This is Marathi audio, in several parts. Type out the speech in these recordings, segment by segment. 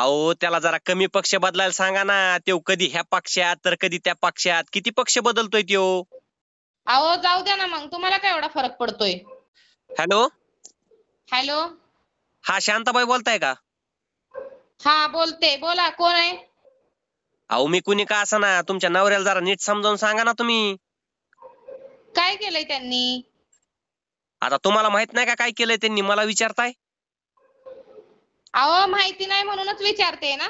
अहो त्याला जरा कमी पक्ष बदलायला सांगा ना तो कधी ह्या पक्षात तर कधी त्या पक्षात किती पक्ष बदलतोय त्यो अहो जाऊ द्या ना मग तुम्हाला काय एवढा फरक पडतोय हॅलो हॅलो हा शांताबाई बोलताय का हा बोलते बोला कोण आहे अहो मी कुणी का असं ना तुमच्या नवऱ्याला जरा नीट समजावून सांगा ना तुम्ही काय केलंय त्यांनी आता तुम्हाला माहित नाही का काय केलंय त्यांनी मला विचारताय अहो माहिती नाही म्हणूनच विचारते ना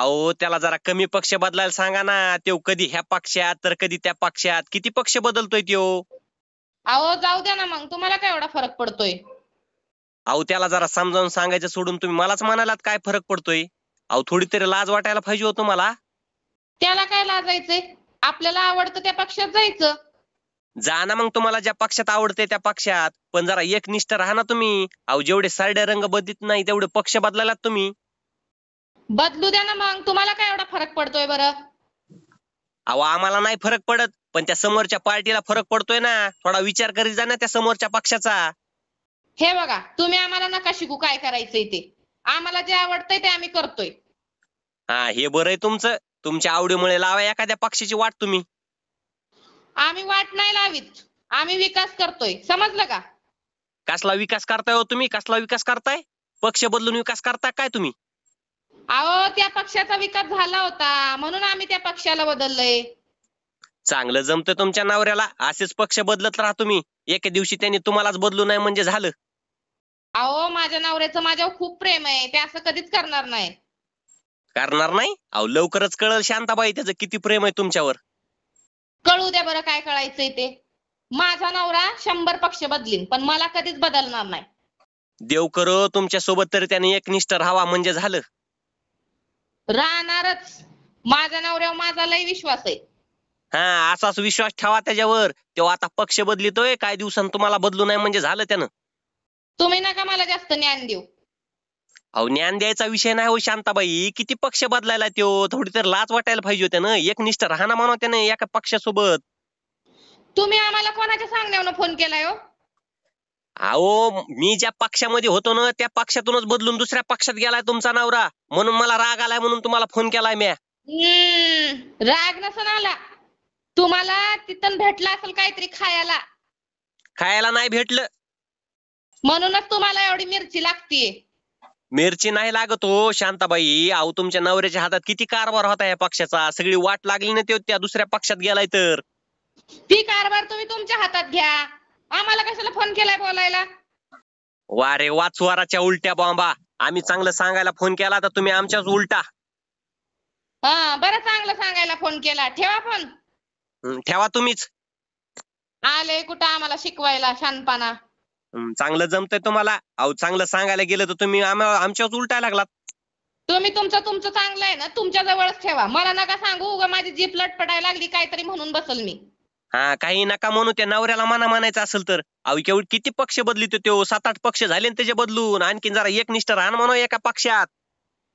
अहो त्याला जरा कमी पक्ष बदलायला सांगा ना त्यो कधी ह्या पक्षात तर कधी त्या पक्षात किती पक्ष बदलतोय त्यो अहो जाऊ द्या ना मग तुम्हाला काय एवढा फरक पडतोय अहो त्याला जरा समजावून सांगायचं सोडून तुम्ही मलाच म्हणालात काय फरक पडतोय अहो थोडी तरी लाज वाटायला पाहिजे हो तुम्हाला त्याला काय लाजायचंय आपल्याला आवडतं त्या पक्षात जायचं जा ना मग तुम्हाला ज्या पक्षात आवडते त्या पक्षात पण जरा एकनिष्ठ राहा ना तुम्ही अहो जेवढे सरडे रंग बदलत नाही तेवढे पक्ष बदलायला तुम्ही बदलू द्या ना मग तुम्हाला काय एवढा फरक पडतोय बरं अहो आम्हाला नाही फरक पडत पण त्या समोरच्या पार्टीला फरक पडतोय ना थोडा विचार करीत जा ना त्या समोरच्या पक्षाचा हे बघा तुम्ही आम्हाला नका शिकू काय करायचंय ते आम्हाला जे आवडतंय ते आम्ही करतोय हा हे बरंय आहे तुमचं तुमच्या आवडीमुळे लावा एखाद्या पक्षाची वाट तुम्ही आम्ही वाट नाही लावित आम्ही विकास करतोय समजलं का कसला विकास करताय हो तुम्ही कसला विकास करताय पक्ष बदलून विकास करता काय तुम्ही अहो त्या पक्षाचा विकास झाला होता म्हणून आम्ही त्या पक्षाला बदललंय चांगलं जमतं तुमच्या नवऱ्याला असेच पक्ष बदलत राहा तुम्ही एके दिवशी त्यांनी तुम्हालाच बदलू नाही म्हणजे झालं अहो माझ्या नवऱ्याचं माझ्यावर खूप प्रेम आहे ते असं कधीच करणार नाही करणार नाही अहो लवकरच कळल शांताबाई त्याचं किती प्रेम आहे तुमच्यावर कळू द्या बरं काय कळायचंय ते माझा नवरा शंभर पक्ष बदलीन पण मला कधीच बदलणार नाही देव करो तुमच्या सोबत तर त्याने एकनिष्ठ राहावा म्हणजे झालं राहणारच माझ्या नवऱ्यावर माझा लय विश्वास आहे हा असाच विश्वास ठेवा त्याच्यावर तो आता पक्ष बदलितोय काय दिवसांनी तुम्हाला बदलू नाही म्हणजे झालं त्यानं तुम्ही नका मला जास्त ज्ञान देऊ अहो ज्ञान द्यायचा विषय नाही हो शांताबाई किती पक्ष बदलायला त्यो थोडी तर लाज वाटायला पाहिजे होत्या ना एकनिष्ठ राहणं मानव त्याने एका पक्षासोबत तुम्ही आम्हाला कोणाच्या सांगण्यावर फोन केलाय हो? अहो मी ज्या पक्षामध्ये होतो ना त्या पक्षातूनच बदलून दुसऱ्या पक्षात गेलाय तुमचा नवरा म्हणून मला राग आलाय म्हणून तुम्हाला फोन केलाय म्या राग नसून आला तुम्हाला तिथं भेटला असेल काहीतरी खायला खायला नाही भेटलं म्हणूनच तुम्हाला एवढी मिरची लागतीये मिरची नाही लागत हो शांताबाई अहो तुमच्या नवऱ्याच्या हातात किती कारभार होता या पक्षाचा सगळी वाट लागली ना ते त्या दुसऱ्या पक्षात गेलाय तर ती कारभार तुम्ही तुमच्या हातात घ्या आम्हाला कशाला फोन केलाय बोलायला वारे वाचवाराच्या उलट्या बॉम्बा आम्ही चांगलं सांगायला फोन केला तर तुम्ही आमच्याच उलटा हा बरं चांगलं सांगायला फोन केला ठेवा फोन ठेवा तुम्हीच आले कुठं आम्हाला शिकवायला शानपणा चांगलं जमतंय तुम्हाला अहो चांगलं सांगायला गेलं तर तुम्ही आमच्याच आमच्यावर उलटायला लागलात तुम्ही तुमचं तुमचं चांगलं आहे ना तुमच्या जवळच ठेवा मला नका सांगू उगा माझी जीप लटपटायला लागली काहीतरी म्हणून बसल मी हा काही नका म्हणू त्या नवऱ्याला मना म्हणायचं असेल तर अहो केवढ किती पक्ष बदलित तो हो? सात आठ पक्ष झाले ना बदलून आणखीन जरा एकनिष्ठ राहण म्हणू एका पक्षात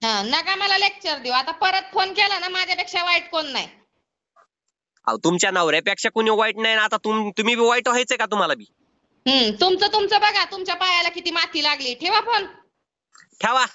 नका मला लेक्चर देऊ आता परत फोन केला ना माझ्यापेक्षा वाईट कोण नाही अहो तुमच्या नवऱ्यापेक्षा कोणी वाईट नाही आता तुम्ही बी वाईट व्हायचंय का तुम्हाला बी तुमचं तुमचं बघा तुमच्या पायाला किती माती लागली ठेवा फोन ठेवा